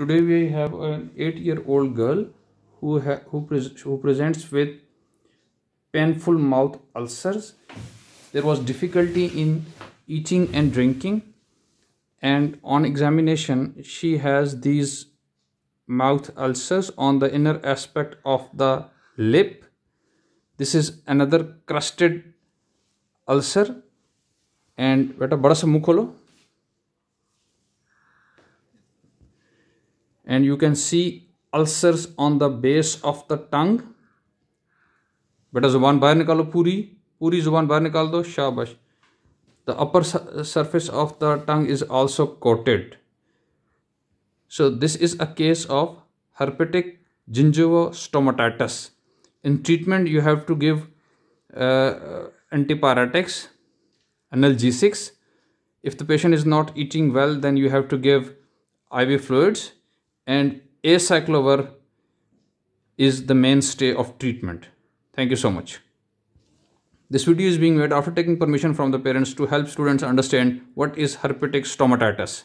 today we have an 8 year old girl who who, who presents with painful mouth ulcers there was difficulty in eating and drinking and on examination she has these mouth ulcers on the inner aspect of the lip this is another crusted ulcer and beta bada sa mukh kholo and you can see ulcers on the base of the tongue बेटा zuban बाहर nikalo puri puri zuban बाहर निकाल दो shabash the upper surface of the tongue is also coated. So this is a case of herpetic gingivostomatitis. In treatment, you have to give uh, antipyretics, analgesics. If the patient is not eating well, then you have to give IV fluids and acyclovir is the mainstay of treatment. Thank you so much. This video is being made after taking permission from the parents to help students understand what is herpetic stomatitis.